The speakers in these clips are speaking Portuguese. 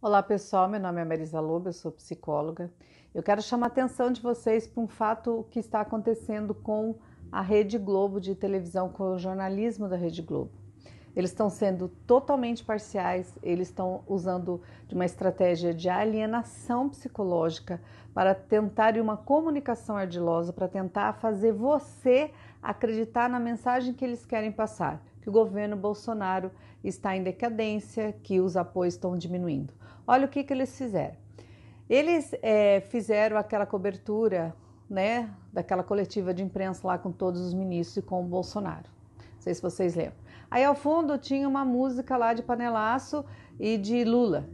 Olá pessoal, meu nome é Marisa Lobo, eu sou psicóloga. Eu quero chamar a atenção de vocês para um fato que está acontecendo com a Rede Globo de televisão, com o jornalismo da Rede Globo. Eles estão sendo totalmente parciais, eles estão usando de uma estratégia de alienação psicológica para tentar uma comunicação ardilosa, para tentar fazer você acreditar na mensagem que eles querem passar que o governo Bolsonaro está em decadência, que os apoios estão diminuindo. Olha o que, que eles fizeram. Eles é, fizeram aquela cobertura, né, daquela coletiva de imprensa lá com todos os ministros e com o Bolsonaro. Não sei se vocês lembram. Aí ao fundo tinha uma música lá de panelaço e de Lula.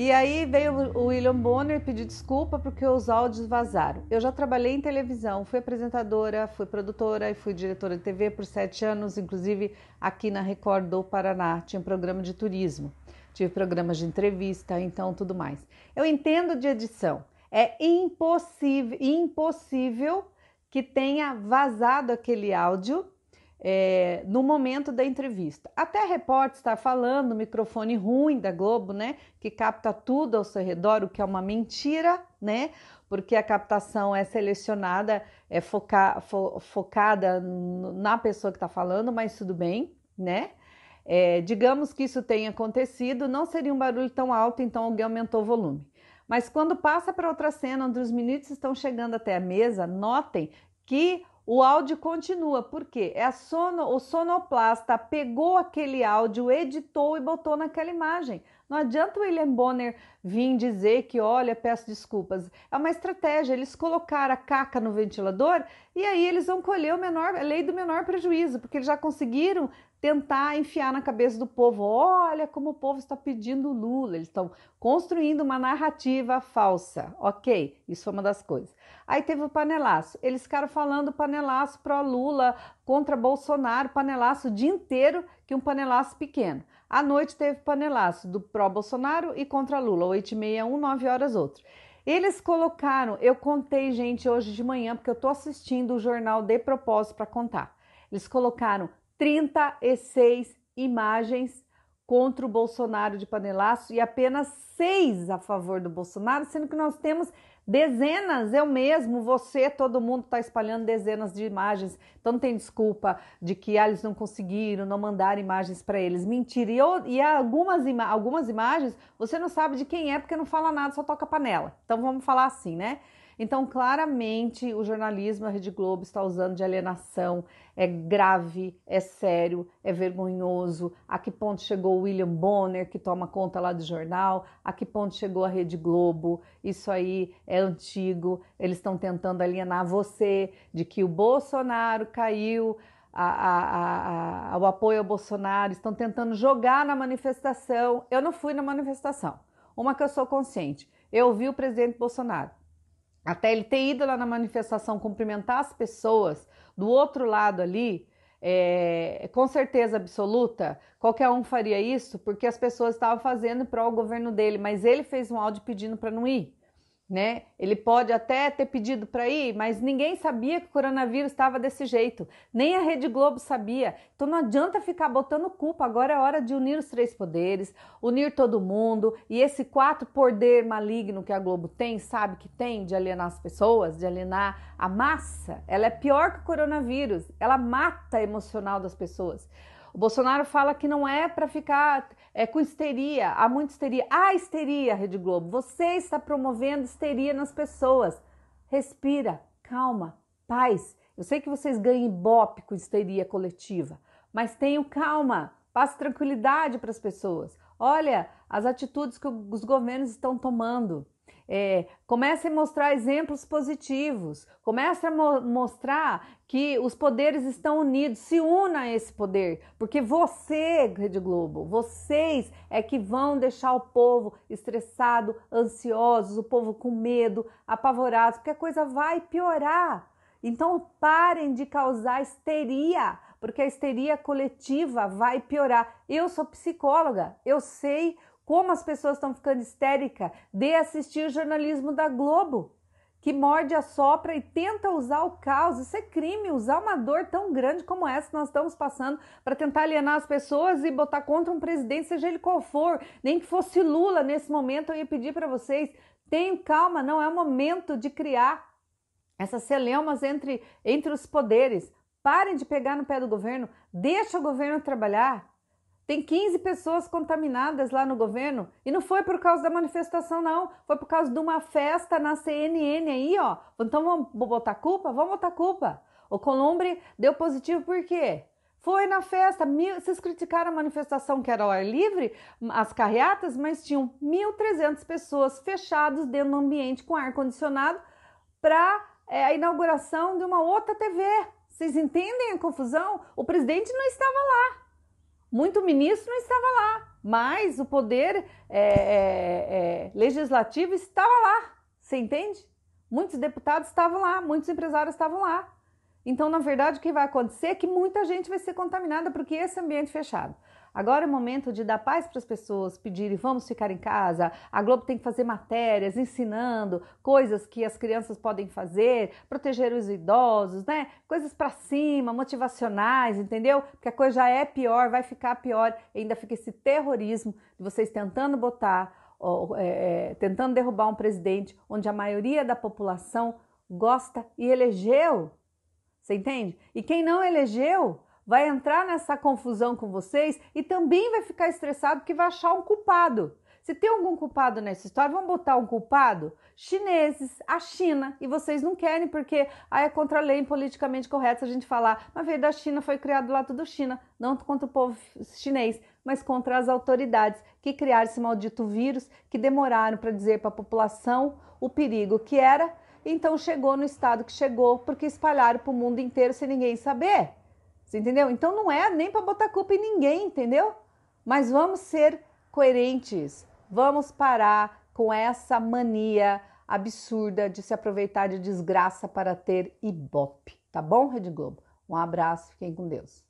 E aí veio o William Bonner pedir desculpa porque os áudios vazaram. Eu já trabalhei em televisão, fui apresentadora, fui produtora e fui diretora de TV por sete anos, inclusive aqui na Record do Paraná, tinha um programa de turismo, tive programas de entrevista, então tudo mais. Eu entendo de edição, é impossível, impossível que tenha vazado aquele áudio é, no momento da entrevista. Até a repórter está falando, microfone ruim da Globo, né? Que capta tudo ao seu redor, o que é uma mentira, né? Porque a captação é selecionada, é foca, fo, focada na pessoa que está falando, mas tudo bem, né? É, digamos que isso tenha acontecido, não seria um barulho tão alto, então alguém aumentou o volume. Mas quando passa para outra cena onde os meninos estão chegando até a mesa, notem que o áudio continua, porque é a sono, o sonoplasta pegou aquele áudio, editou e botou naquela imagem. Não adianta o William Bonner vir dizer que, olha, peço desculpas. É uma estratégia, eles colocaram a caca no ventilador e aí eles vão colher o menor, a lei do menor prejuízo, porque eles já conseguiram tentar enfiar na cabeça do povo: olha como o povo está pedindo Lula, eles estão construindo uma narrativa falsa. Ok, isso foi uma das coisas. Aí teve o panelaço, eles ficaram falando panelaço pró-Lula, contra Bolsonaro, panelaço o dia inteiro, que um panelaço pequeno. À noite teve panelaço do pró-Bolsonaro e contra Lula, 8 e meia um, 9 horas outro. Eles colocaram, eu contei, gente, hoje de manhã, porque eu estou assistindo o jornal de propósito para contar. Eles colocaram 36 imagens contra o Bolsonaro de panelaço e apenas seis a favor do Bolsonaro, sendo que nós temos dezenas, eu mesmo, você, todo mundo está espalhando dezenas de imagens. Então não tem desculpa de que ah, eles não conseguiram, não mandaram imagens para eles. Mentira. E, eu, e algumas, ima algumas imagens você não sabe de quem é porque não fala nada, só toca panela. Então vamos falar assim, né? Então, claramente, o jornalismo da Rede Globo está usando de alienação. É grave, é sério, é vergonhoso. A que ponto chegou o William Bonner, que toma conta lá do jornal? A que ponto chegou a Rede Globo? Isso aí é antigo. Eles estão tentando alienar você de que o Bolsonaro caiu. A, a, a, o apoio ao Bolsonaro, estão tentando jogar na manifestação. Eu não fui na manifestação. Uma que eu sou consciente. Eu vi o presidente Bolsonaro. Até ele ter ido lá na manifestação cumprimentar as pessoas do outro lado ali, é, com certeza absoluta, qualquer um faria isso porque as pessoas estavam fazendo para o governo dele, mas ele fez um áudio pedindo para não ir né? Ele pode até ter pedido para ir, mas ninguém sabia que o coronavírus estava desse jeito, nem a Rede Globo sabia. Então não adianta ficar botando culpa. Agora é hora de unir os três poderes, unir todo mundo e esse quatro poder maligno que a Globo tem, sabe que tem de alienar as pessoas, de alienar a massa. Ela é pior que o coronavírus, ela mata a emocional das pessoas. O Bolsonaro fala que não é para ficar é, com histeria, há muita histeria. Há histeria, Rede Globo. Você está promovendo histeria nas pessoas. Respira, calma, paz. Eu sei que vocês ganham ibope com histeria coletiva, mas tenham calma, passe tranquilidade para as pessoas. Olha as atitudes que os governos estão tomando. É, comece a mostrar exemplos positivos, comece a mo mostrar que os poderes estão unidos, se una a esse poder, porque você, Rede Globo, vocês é que vão deixar o povo estressado, ansiosos, o povo com medo, apavorado, porque a coisa vai piorar. Então parem de causar histeria, porque a histeria coletiva vai piorar. Eu sou psicóloga, eu sei como as pessoas estão ficando histérica de assistir o jornalismo da Globo, que morde a sopra e tenta usar o caos. Isso é crime, usar uma dor tão grande como essa que nós estamos passando para tentar alienar as pessoas e botar contra um presidente, seja ele qual for. Nem que fosse Lula nesse momento, eu ia pedir para vocês: tenham calma, não é o momento de criar essas celeumas entre, entre os poderes. Parem de pegar no pé do governo, deixa o governo trabalhar, tem 15 pessoas contaminadas lá no governo e não foi por causa da manifestação não, foi por causa de uma festa na CNN aí, ó. Então vamos botar culpa? Vamos botar culpa. O Columbre deu positivo por quê? Foi na festa, mil, vocês criticaram a manifestação que era ao ar livre, as carreatas, mas tinham 1.300 pessoas fechadas dentro do ambiente com ar-condicionado para é, a inauguração de uma outra TV. Vocês entendem a confusão? O presidente não estava lá. Muito ministro não estava lá, mas o poder é, é, é, legislativo estava lá. Você entende? Muitos deputados estavam lá, muitos empresários estavam lá. Então, na verdade, o que vai acontecer é que muita gente vai ser contaminada porque esse ambiente fechado. Agora é o momento de dar paz para as pessoas, pedirem vamos ficar em casa. A Globo tem que fazer matérias ensinando coisas que as crianças podem fazer, proteger os idosos, né? Coisas para cima, motivacionais, entendeu? Porque a coisa já é pior, vai ficar pior. ainda fica esse terrorismo de vocês tentando botar, ó, é, é, tentando derrubar um presidente onde a maioria da população gosta e elegeu. Você entende? E quem não elegeu vai entrar nessa confusão com vocês e também vai ficar estressado porque vai achar um culpado. Se tem algum culpado nessa história, vamos botar um culpado? Chineses, a China, e vocês não querem porque aí ah, é contra a lei politicamente correta a gente falar, mas veio da China, foi criado lá tudo China, não contra o povo chinês, mas contra as autoridades que criaram esse maldito vírus, que demoraram para dizer para a população o perigo que era, então chegou no estado que chegou porque espalharam para o mundo inteiro sem ninguém saber. Você entendeu? Então não é nem para botar culpa em ninguém, entendeu? Mas vamos ser coerentes. Vamos parar com essa mania absurda de se aproveitar de desgraça para ter ibope, tá bom, Rede Globo? Um abraço, fiquem com Deus.